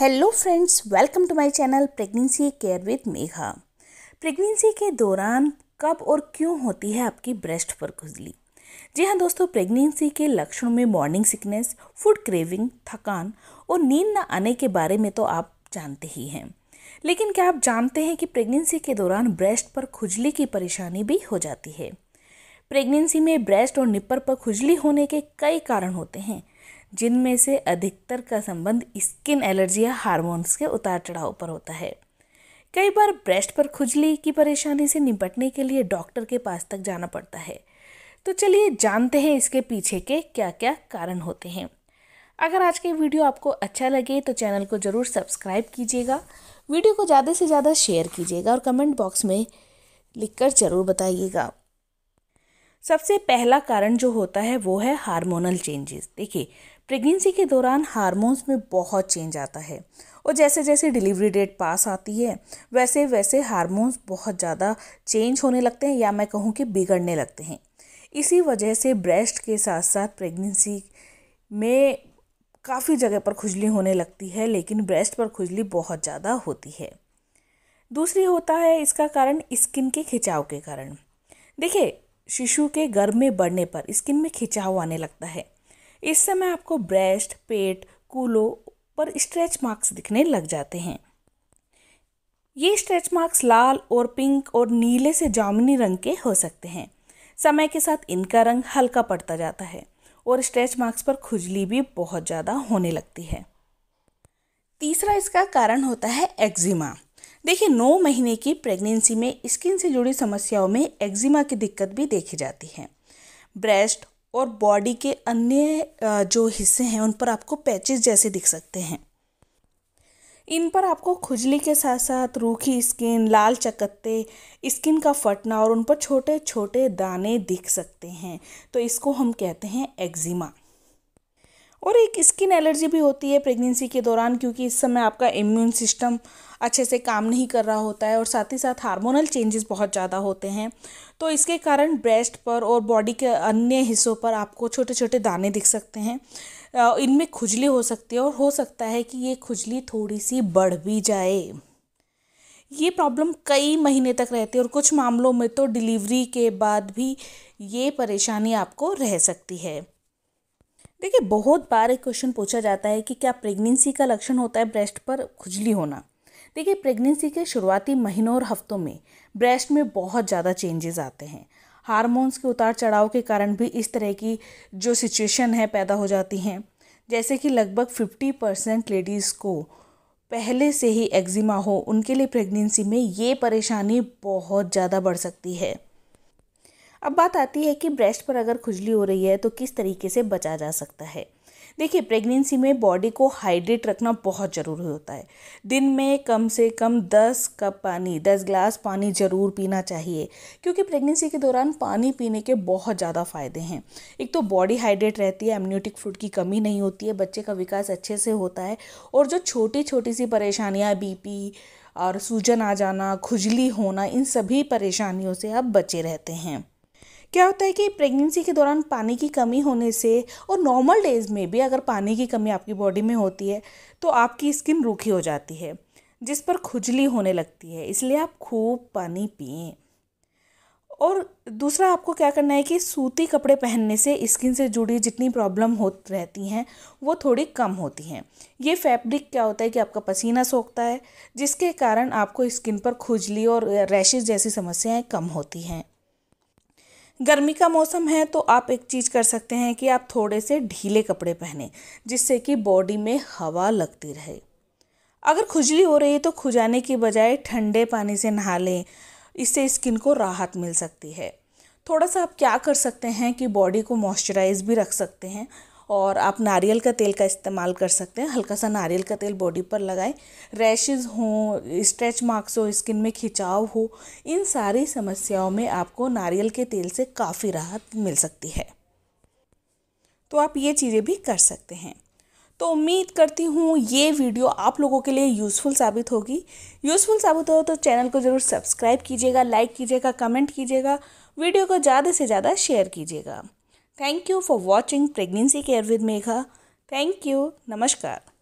hello friends welcome to my channel pregnancy care with Megha pregnancy के दौरान कब और क्यों होती है आपकी ब्रेस्ट पर खुजली जी हाँ दोस्तों प्रेगनेंसी के लक्षणों में मॉर्निंग सिकनेस फूड क्रेविंग थकान और नींद न आने के बारे में तो आप जानते ही हैं लेकिन क्या आप जानते हैं कि प्रेगनेंसी के दौरान ब्रेस्ट पर खुजली की परेशानी भी हो जाती है प्रेगनेंसी में ब्रेस्ट और निपर पर खुजली होने के कई कारण होते हैं जिनमें से अधिकतर का संबंध स्किन एलर्जी या हार्मोन्स के उतार चढ़ाव पर होता है कई बार ब्रेस्ट पर खुजली की परेशानी से निपटने के लिए डॉक्टर के पास तक जाना पड़ता है तो चलिए जानते हैं इसके पीछे के क्या क्या कारण होते हैं अगर आज के वीडियो आपको अच्छा लगे तो चैनल को ज़रूर सब्सक्राइब कीजिएगा वीडियो को ज़्यादा से ज़्यादा शेयर कीजिएगा और कमेंट बॉक्स में लिखकर ज़रूर बताइएगा सबसे पहला कारण जो होता है वो है हार्मोनल चेंजेस देखिए प्रेगनेंसी के दौरान हार्मोन्स में बहुत चेंज आता है और जैसे जैसे डिलीवरी डेट पास आती है वैसे वैसे हार्मोन्स बहुत ज़्यादा चेंज होने लगते हैं या मैं कहूँ कि बिगड़ने लगते हैं इसी वजह से ब्रेस्ट के साथ साथ प्रेगनेंसी में काफ़ी जगह पर खुजली होने लगती है लेकिन ब्रेस्ट पर खुजली बहुत ज़्यादा होती है दूसरी होता है इसका कारण स्किन के खिंचाव के कारण देखिए शिशु के गर्भ में बढ़ने पर स्किन में खिंचाव आने लगता है इस समय आपको ब्रेस्ट पेट कूलों पर स्ट्रेच मार्क्स दिखने लग जाते हैं ये स्ट्रेच मार्क्स लाल और पिंक और नीले से जामुनी रंग के हो सकते हैं समय के साथ इनका रंग हल्का पड़ता जाता है और स्ट्रेच मार्क्स पर खुजली भी बहुत ज़्यादा होने लगती है तीसरा इसका कारण होता है एक्जिमा देखिए नौ महीने की प्रेगनेंसी में स्किन से जुड़ी समस्याओं में एक्जिमा की दिक्कत भी देखी जाती है ब्रेस्ट और बॉडी के अन्य जो हिस्से हैं उन पर आपको पैचेस जैसे दिख सकते हैं इन पर आपको खुजली के साथ साथ रूखी स्किन लाल चकत्ते स्किन का फटना और उन पर छोटे छोटे दाने दिख सकते हैं तो इसको हम कहते हैं एक्जिमा और एक स्किन एलर्जी भी होती है प्रेगनेंसी के दौरान क्योंकि इस समय आपका इम्यून सिस्टम अच्छे से काम नहीं कर रहा होता है और साथ ही साथ हार्मोनल चेंजेस बहुत ज़्यादा होते हैं तो इसके कारण ब्रेस्ट पर और बॉडी के अन्य हिस्सों पर आपको छोटे छोटे दाने दिख सकते हैं इनमें खुजली हो सकती है और हो सकता है कि ये खुजली थोड़ी सी बढ़ भी जाए ये प्रॉब्लम कई महीने तक रहती है और कुछ मामलों में तो डिलीवरी के बाद भी ये परेशानी आपको रह सकती है देखिए बहुत बार एक क्वेश्चन पूछा जाता है कि क्या प्रेगनेंसी का लक्षण होता है ब्रेस्ट पर खुजली होना देखिए प्रेगनेंसी के शुरुआती महीनों और हफ्तों में ब्रेस्ट में बहुत ज़्यादा चेंजेस आते हैं हार्मोन्स के उतार चढ़ाव के कारण भी इस तरह की जो सिचुएशन है पैदा हो जाती हैं जैसे कि लगभग फिफ्टी परसेंट लेडीज़ को पहले से ही एक्जिमा हो उनके लिए प्रेगनेंसी में ये परेशानी बहुत ज़्यादा बढ़ सकती है अब बात आती है कि ब्रेस्ट पर अगर खुजली हो रही है तो किस तरीके से बचा जा सकता है देखिए प्रेगनेंसी में बॉडी को हाइड्रेट रखना बहुत ज़रूरी होता है दिन में कम से कम 10 कप पानी 10 ग्लास पानी ज़रूर पीना चाहिए क्योंकि प्रेगनेंसी के दौरान पानी पीने के बहुत ज़्यादा फ़ायदे हैं एक तो बॉडी हाइड्रेट रहती है एमन्यूटिक फूड की कमी नहीं होती है बच्चे का विकास अच्छे से होता है और जो छोटी छोटी सी परेशानियाँ बी और सूजन आ जाना खुजली होना इन सभी परेशानियों से आप बचे रहते हैं क्या होता है कि प्रेगनेंसी के दौरान पानी की कमी होने से और नॉर्मल डेज में भी अगर पानी की कमी आपकी बॉडी में होती है तो आपकी स्किन रूखी हो जाती है जिस पर खुजली होने लगती है इसलिए आप खूब पानी पिए और दूसरा आपको क्या करना है कि सूती कपड़े पहनने से स्किन से जुड़ी जितनी प्रॉब्लम हो रहती हैं वो थोड़ी कम होती हैं ये फैब्रिक क्या होता है कि आपका पसीना सोखता है जिसके कारण आपको स्किन पर खुजली और रैशेज जैसी समस्याएं कम होती हैं गर्मी का मौसम है तो आप एक चीज़ कर सकते हैं कि आप थोड़े से ढीले कपड़े पहने जिससे कि बॉडी में हवा लगती रहे अगर खुजली हो रही है तो खुजाने की बजाय ठंडे पानी से नहा लें इससे स्किन को राहत मिल सकती है थोड़ा सा आप क्या कर सकते हैं कि बॉडी को मॉइस्चराइज भी रख सकते हैं और आप नारियल का तेल का इस्तेमाल कर सकते हैं हल्का सा नारियल का तेल बॉडी पर लगाएं रैशेज हों स्ट्रेच मार्क्स हो स्किन में खिंचाव हो इन सारी समस्याओं में आपको नारियल के तेल से काफ़ी राहत मिल सकती है तो आप ये चीज़ें भी कर सकते हैं तो उम्मीद करती हूँ ये वीडियो आप लोगों के लिए यूज़फुल साबित होगी यूज़फुल साबित हो तो चैनल को ज़रूर सब्सक्राइब कीजिएगा लाइक कीजिएगा कमेंट कीजिएगा वीडियो को ज़्यादा से ज़्यादा शेयर कीजिएगा thank you for watching pregnancy care with Megha thank you नमस्कार